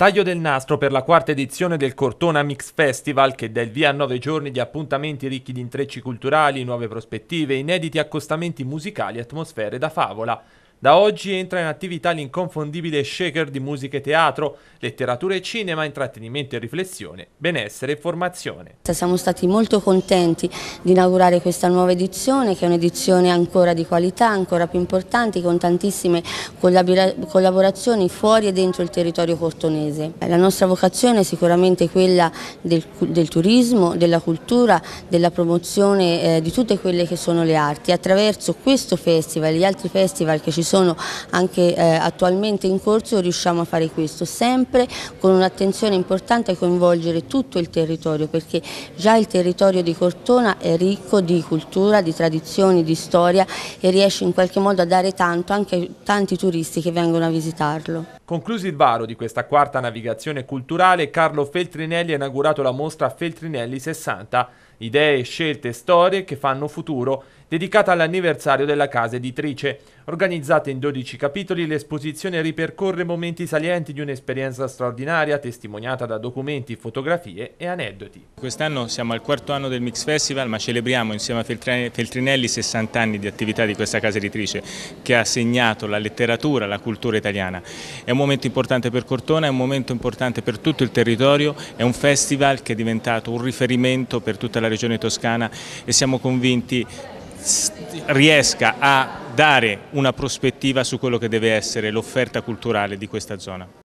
Taglio del nastro per la quarta edizione del Cortona Mix Festival che dà il via a nove giorni di appuntamenti ricchi di intrecci culturali, nuove prospettive, inediti accostamenti musicali e atmosfere da favola. Da oggi entra in attività l'inconfondibile shaker di musica e teatro, letteratura e cinema, intrattenimento e riflessione, benessere e formazione. Cioè, siamo stati molto contenti di inaugurare questa nuova edizione, che è un'edizione ancora di qualità, ancora più importante, con tantissime collaborazioni fuori e dentro il territorio cortonese. La nostra vocazione è sicuramente quella del, del turismo, della cultura, della promozione eh, di tutte quelle che sono le arti. Attraverso questo festival e gli altri festival che ci sono sono anche eh, attualmente in corso riusciamo a fare questo, sempre con un'attenzione importante a coinvolgere tutto il territorio perché già il territorio di Cortona è ricco di cultura, di tradizioni, di storia e riesce in qualche modo a dare tanto anche ai tanti turisti che vengono a visitarlo. Conclusi il varo di questa quarta navigazione culturale, Carlo Feltrinelli ha inaugurato la mostra Feltrinelli 60 idee, scelte e storie che fanno futuro, dedicata all'anniversario della casa editrice. Organizzata in 12 capitoli, l'esposizione ripercorre momenti salienti di un'esperienza straordinaria, testimoniata da documenti, fotografie e aneddoti. Quest'anno siamo al quarto anno del Mix Festival, ma celebriamo insieme a Feltrinelli 60 anni di attività di questa casa editrice, che ha segnato la letteratura, la cultura italiana. È un momento importante per Cortona, è un momento importante per tutto il territorio, è un festival che è diventato un riferimento per tutta la Regione Toscana e siamo convinti riesca a dare una prospettiva su quello che deve essere l'offerta culturale di questa zona.